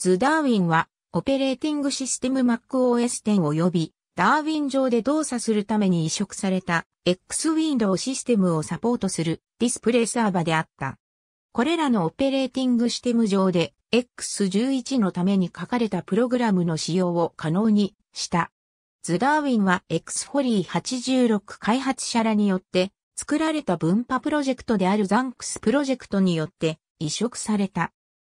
ズ・ダーウィンは、オペレーティングシステム MacOS 10及び、ダーウィン上で動作するために移植された X ウィンドウシステムをサポートするディスプレイサーバであった。これらのオペレーティングシステム上で X11 のために書かれたプログラムの使用を可能にした。ズダーウィンは X フォリー86開発者らによって作られた分派プロジェクトであるザンクスプロジェクトによって移植された。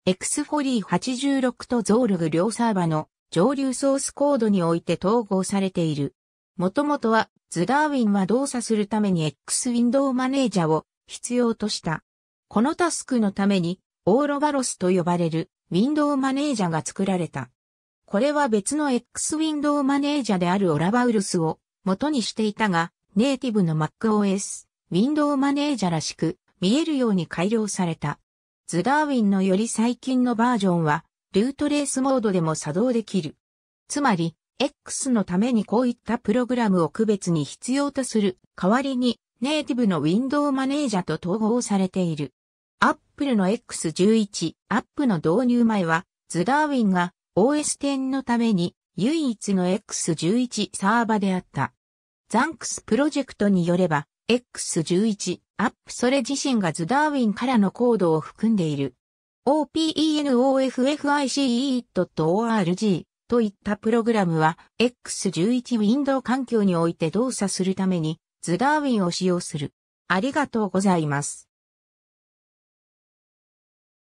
エクスフォリー86とゾールグ両サーバの上流ソースコードにおいて統合されている。もともとは、ズダーウィンは動作するために X ウィンドウマネージャを必要とした。このタスクのために、オーロバロスと呼ばれるウィンドウマネージャが作られた。これは別の X ウィンドウマネージャであるオラバウルスを元にしていたが、ネイティブの MacOS、ウィンドウマネージャらしく見えるように改良された。ズダーウィンのより最近のバージョンは、ルートレースモードでも作動できる。つまり、X のためにこういったプログラムを区別に必要とする代わりに、ネイティブのウィンドウマネージャと統合されている。Apple の X11、App の導入前は、ズダーウィンが OS10 のために唯一の X11 サーバであった。ザンクスプロジェクトによれば、X11、アップそれ自身がズダーウィンからのコードを含んでいる。OpenOFFICE.org といったプログラムは X11 ウィンドウ環境において動作するためにズダーウィンを使用する。ありがとうございます。